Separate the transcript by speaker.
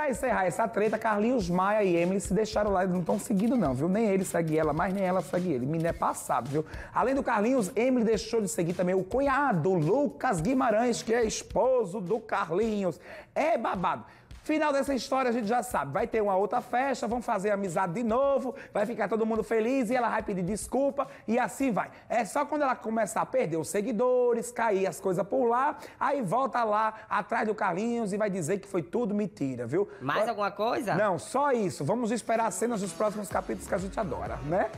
Speaker 1: pra encerrar essa treta, Carlinhos Maia e Emily se deixaram lá, eles não estão seguindo não, viu? Nem ele segue ela, mas nem ela segue ele. Menino é passado, viu? Além do Carlinhos, Emily deixou de seguir também o cunhado, Lucas Guimarães, que é esposo do Carlinhos. É babado. Final dessa história a gente já sabe. Vai ter uma outra festa, vão fazer amizade de novo, vai ficar todo mundo feliz e ela vai pedir desculpa e assim vai. É só quando ela começar a perder os seguidores, cair as coisas por lá, aí volta lá atrás do Carlinhos e vai dizer que foi tudo mentira, viu?
Speaker 2: Mais Agora...
Speaker 3: alguma
Speaker 1: coisa? Não, só isso. Vamos esperar as cenas dos próximos capítulos que a gente adora, né?